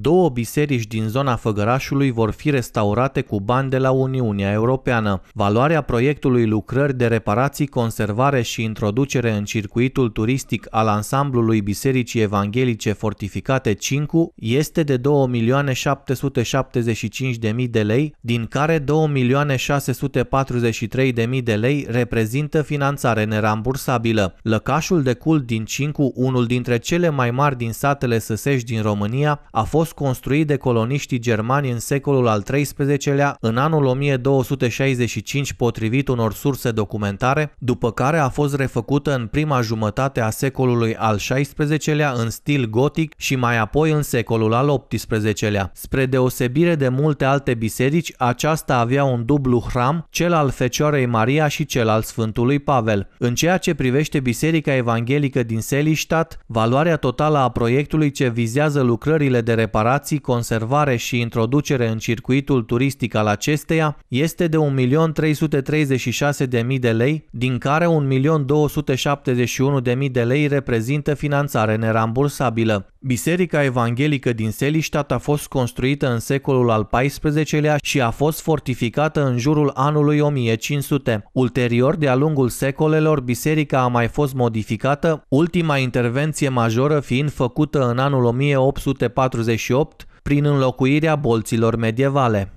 Două biserici din zona Făgărașului vor fi restaurate cu bani de la Uniunea Europeană. Valoarea proiectului lucrări de reparații, conservare și introducere în circuitul turistic al ansamblului Bisericii Evanghelice Fortificate 5 este de 2.775.000 de lei, din care 2.643.000 de lei reprezintă finanțare nerambursabilă. Lăcașul de cult din 5, unul dintre cele mai mari din satele săsești din România, a fost fost construit de coloniștii germani în secolul al XIII-lea, în anul 1265 potrivit unor surse documentare, după care a fost refăcută în prima jumătate a secolului al XVI-lea în stil gotic și mai apoi în secolul al XVIII-lea. Spre deosebire de multe alte biserici, aceasta avea un dublu hram, cel al Fecioarei Maria și cel al Sfântului Pavel. În ceea ce privește Biserica Evanghelică din Seliștat, valoarea totală a proiectului ce vizează lucrările de reparație reparații, conservare și introducere în circuitul turistic al acesteia este de 1.336.000 de lei, din care 1.271.000 de lei reprezintă finanțare nerambursabilă. Biserica evanghelică din Seliștat a fost construită în secolul al XIV-lea și a fost fortificată în jurul anului 1500. Ulterior, de-a lungul secolelor, biserica a mai fost modificată, ultima intervenție majoră fiind făcută în anul 1848 prin înlocuirea bolților medievale.